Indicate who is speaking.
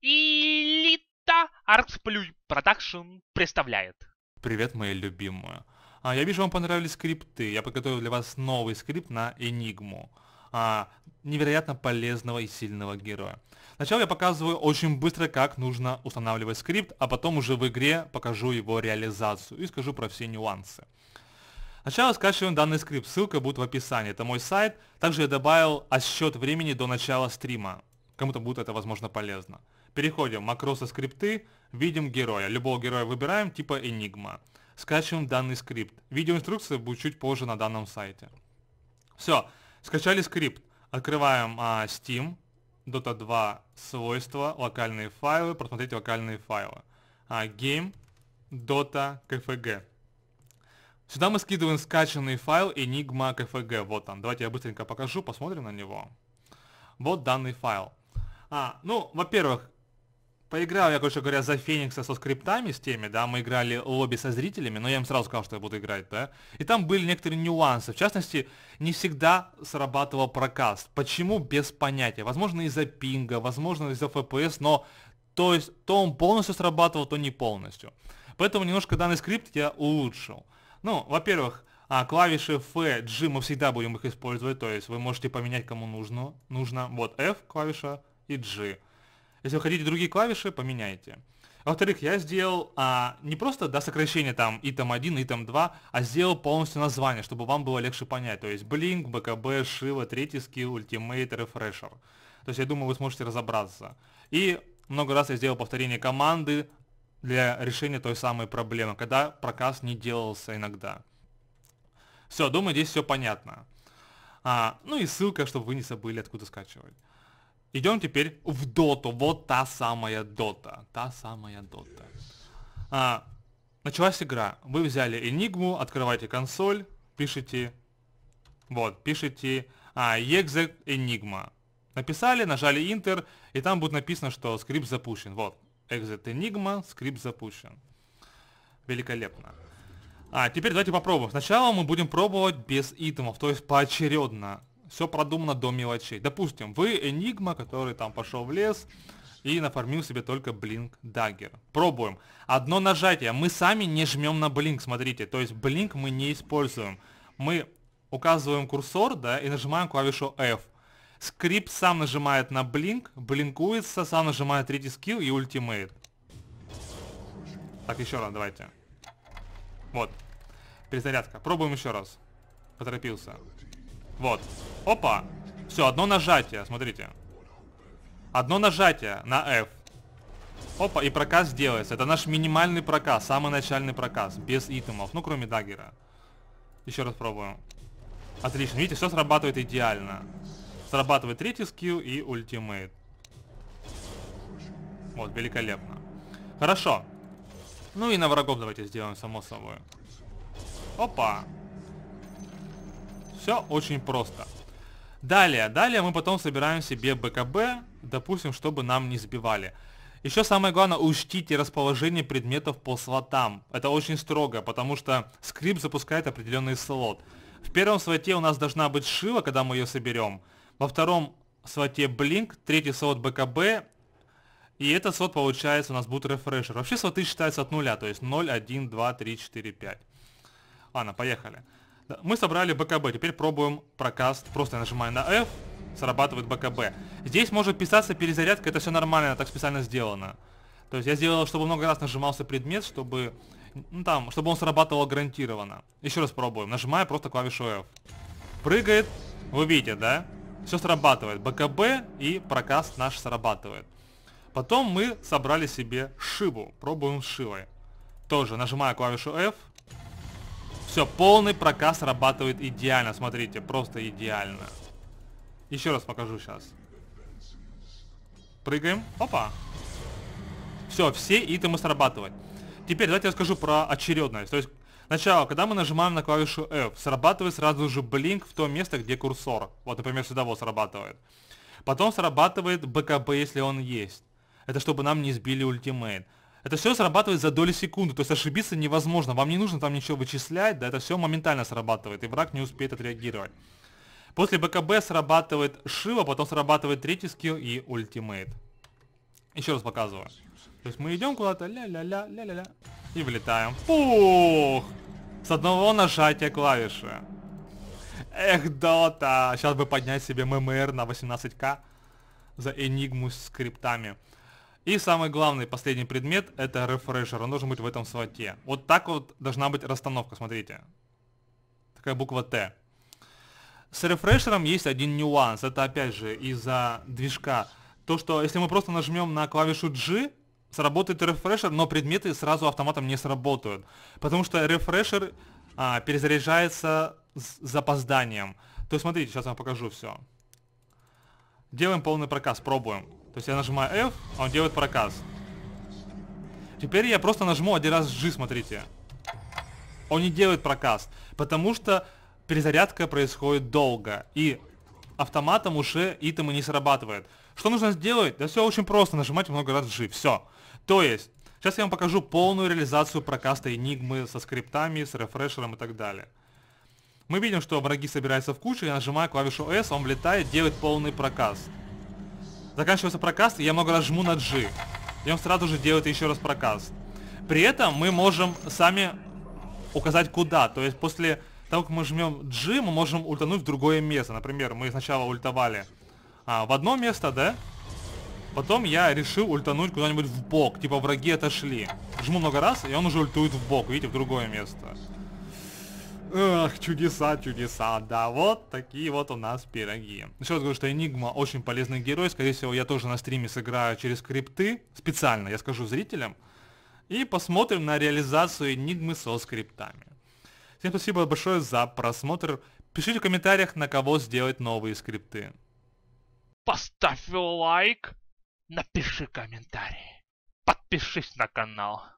Speaker 1: Элита Артсплюй Продакшн представляет. Привет, мои любимые. А, я вижу, вам понравились скрипты. Я подготовил для вас новый скрипт на Энигму. А, невероятно полезного и сильного героя. Сначала я показываю очень быстро, как нужно устанавливать скрипт, а потом уже в игре покажу его реализацию и скажу про все нюансы. Сначала скачиваем данный скрипт, ссылка будет в описании, это мой сайт. Также я добавил отсчет времени до начала стрима. Кому-то будет это, возможно, полезно. Переходим, макросы скрипты, видим героя. Любого героя выбираем, типа Enigma. Скачиваем данный скрипт. Видеоинструкция будет чуть позже на данном сайте. Все, скачали скрипт. Открываем а, Steam, Dota 2 свойства, локальные файлы, просмотреть локальные файлы. А, game, Dota, KFG. Сюда мы скидываем скачанный файл Enigma KFG. Вот он. Давайте я быстренько покажу, посмотрим на него. Вот данный файл. А, ну, во-первых, Поиграл я, короче говоря, за Феникса со скриптами, с теми, да, мы играли лобби со зрителями, но я им сразу сказал, что я буду играть, да. И там были некоторые нюансы, в частности, не всегда срабатывал прокаст. Почему, без понятия. Возможно, из-за пинга, возможно, из-за FPS, но то есть, то он полностью срабатывал, то не полностью. Поэтому немножко данный скрипт я улучшил. Ну, во-первых, а клавиши F, G мы всегда будем их использовать, то есть вы можете поменять кому нужно, нужно, вот F клавиша и G. Если вы хотите другие клавиши, поменяйте. Во-вторых, я сделал а, не просто да, сокращение там итам 1, итам 2, а сделал полностью название, чтобы вам было легче понять. То есть Blink, BKB, Шива, третий скилл, Ultimate, Refresher. То есть я думаю, вы сможете разобраться. И много раз я сделал повторение команды для решения той самой проблемы, когда проказ не делался иногда. Все, думаю, здесь все понятно. А, ну и ссылка, чтобы вы не забыли откуда скачивать. Идем теперь в доту. Вот та самая дота. Та самая дота. А, началась игра. Вы взяли Enigma, открывайте консоль, пишите... Вот, пишите а, exec Enigma. Написали, нажали Enter, и там будет написано, что скрипт запущен. Вот, exit Enigma, скрипт запущен. Великолепно. А, теперь давайте попробуем. Сначала мы будем пробовать без итемов, то есть поочередно все продумано до мелочей. Допустим, вы Энигма, который там пошел в лес и нафармил себе только Блинк Даггер. Пробуем. Одно нажатие. Мы сами не жмем на Блинк, смотрите. То есть Блинк мы не используем. Мы указываем курсор, да, и нажимаем клавишу F. Скрипт сам нажимает на блинк, блинкуется, сам нажимает третий скилл и ультимейт. Так, еще раз, давайте. Вот. Перезарядка. Пробуем еще раз. Поторопился. Вот. Опа. Все, одно нажатие, смотрите. Одно нажатие на F. Опа, и проказ делается. Это наш минимальный проказ, самый начальный проказ, без итемов, ну кроме даггера. Еще раз пробуем. Отлично, видите, все срабатывает идеально. Срабатывает третий скилл и ультимейт. Вот, великолепно. Хорошо. Ну и на врагов давайте сделаем, само собой. Опа. Все очень просто. Далее, далее мы потом собираем себе БКБ, допустим, чтобы нам не сбивали. Еще самое главное, учтите расположение предметов по слотам. Это очень строго, потому что скрипт запускает определенный слот. В первом слоте у нас должна быть шила, когда мы ее соберем. Во втором слоте блинк, третий слот БКБ. И этот слот получается у нас будет рефрешер. Вообще слоты считаются от нуля, то есть 0, 1, 2, 3, 4, 5. Ладно, поехали. Мы собрали БКБ, теперь пробуем прокаст. Просто я нажимаю на F, срабатывает БКБ. Здесь может писаться перезарядка, это все нормально, так специально сделано. То есть я сделал, чтобы много раз нажимался предмет, чтобы, ну, там, чтобы он срабатывал гарантированно. Еще раз пробуем, нажимая просто клавишу F. Прыгает, вы видите, да? Все срабатывает, БКБ и прокаст наш срабатывает. Потом мы собрали себе шиву, пробуем с шивой. Тоже нажимая клавишу F, все, полный проказ срабатывает идеально. Смотрите, просто идеально. Еще раз покажу сейчас. Прыгаем. Опа. Все, все итемы срабатывают. Теперь давайте я скажу про очередность. То есть, сначала, когда мы нажимаем на клавишу F, срабатывает сразу же блинк в то место, где курсор. Вот, например, сюда вот срабатывает. Потом срабатывает БКБ, если он есть. Это чтобы нам не сбили ультимейт. Это все срабатывает за доли секунды, то есть ошибиться невозможно. Вам не нужно там ничего вычислять, да, это все моментально срабатывает, и враг не успеет отреагировать. После БКБ срабатывает Шива, потом срабатывает третий скилл и ультимейт. Еще раз показываю. То есть мы идем куда-то, ля-ля-ля, ля-ля-ля, и влетаем. Фух! С одного нажатия клавиши. Эх, дота! Сейчас бы поднять себе ММР на 18к за энигму с скриптами. И самый главный, последний предмет, это рефрешер. Он должен быть в этом слоте. Вот так вот должна быть расстановка, смотрите. Такая буква Т. С рефрешером есть один нюанс. Это опять же из-за движка. То, что если мы просто нажмем на клавишу G, сработает рефрешер, но предметы сразу автоматом не сработают. Потому что рефрешер а, перезаряжается с запозданием. То есть смотрите, сейчас я вам покажу все. Делаем полный проказ, пробуем. То есть я нажимаю F, а он делает проказ. Теперь я просто нажму один раз G, смотрите. Он не делает проказ, потому что перезарядка происходит долго. И автоматом уже итемы не срабатывает. Что нужно сделать? Да все очень просто, нажимать много раз G, все. То есть, сейчас я вам покажу полную реализацию прокаста Enigma со скриптами, с рефрешером и так далее. Мы видим, что враги собираются в кучу, я нажимаю клавишу S, он влетает, делает полный прокаст заканчивается прокаст, и я много раз жму на G. И он сразу же делает еще раз прокаст. При этом мы можем сами указать куда. То есть после того, как мы жмем G, мы можем ультануть в другое место. Например, мы сначала ультовали а, в одно место, да? Потом я решил ультануть куда-нибудь в бок, типа враги отошли. Жму много раз, и он уже ультует в бок, видите, в другое место. Ах, чудеса, чудеса, да, вот такие вот у нас пироги. Еще раз говорю, что Энигма очень полезный герой, скорее всего, я тоже на стриме сыграю через скрипты, специально, я скажу зрителям, и посмотрим на реализацию Энигмы со скриптами. Всем спасибо большое за просмотр, пишите в комментариях, на кого сделать новые скрипты. Поставь лайк, напиши комментарий, подпишись на канал.